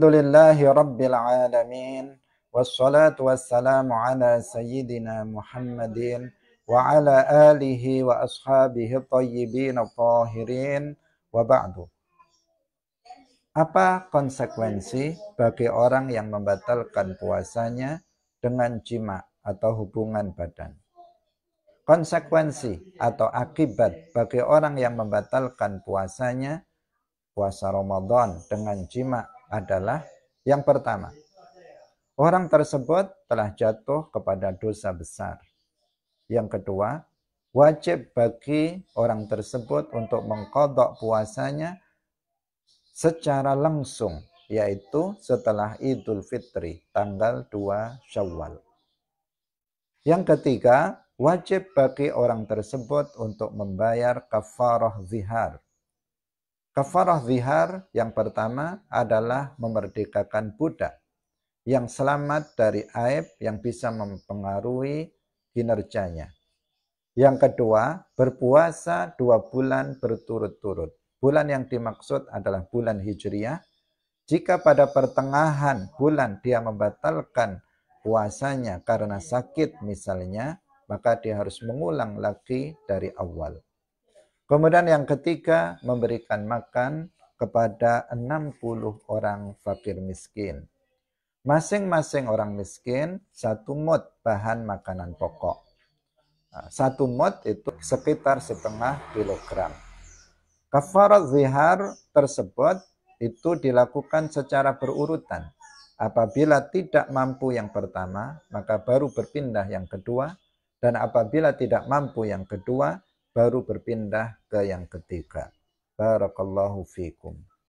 Alhamdulillahi Rabbil Alamin Wassalatu wassalamu ala Sayyidina Muhammadin Wa ala alihi wa ashabihi tayyibin tahirin Wa ba'du Apa konsekuensi bagi orang yang membatalkan puasanya dengan jima atau hubungan badan? Konsekuensi atau akibat bagi orang yang membatalkan puasanya puasa Ramadan dengan jima adalah yang pertama, orang tersebut telah jatuh kepada dosa besar. Yang kedua, wajib bagi orang tersebut untuk mengkodok puasanya secara langsung, yaitu setelah Idul Fitri, tanggal 2 Syawal. Yang ketiga, wajib bagi orang tersebut untuk membayar kafarah zihar, Kafarah zihar yang pertama adalah memerdekakan budak yang selamat dari aib yang bisa mempengaruhi kinerjanya. Yang kedua, berpuasa dua bulan berturut-turut. Bulan yang dimaksud adalah bulan Hijriah. Jika pada pertengahan bulan dia membatalkan puasanya karena sakit misalnya, maka dia harus mengulang lagi dari awal. Kemudian yang ketiga memberikan makan kepada 60 orang fakir miskin. Masing-masing orang miskin satu mod bahan makanan pokok. Nah, satu mod itu sekitar setengah kilogram. Kafarat zihar tersebut itu dilakukan secara berurutan. Apabila tidak mampu yang pertama, maka baru berpindah yang kedua. Dan apabila tidak mampu yang kedua, baru berpindah ke yang ketiga. Barakallahu fikum.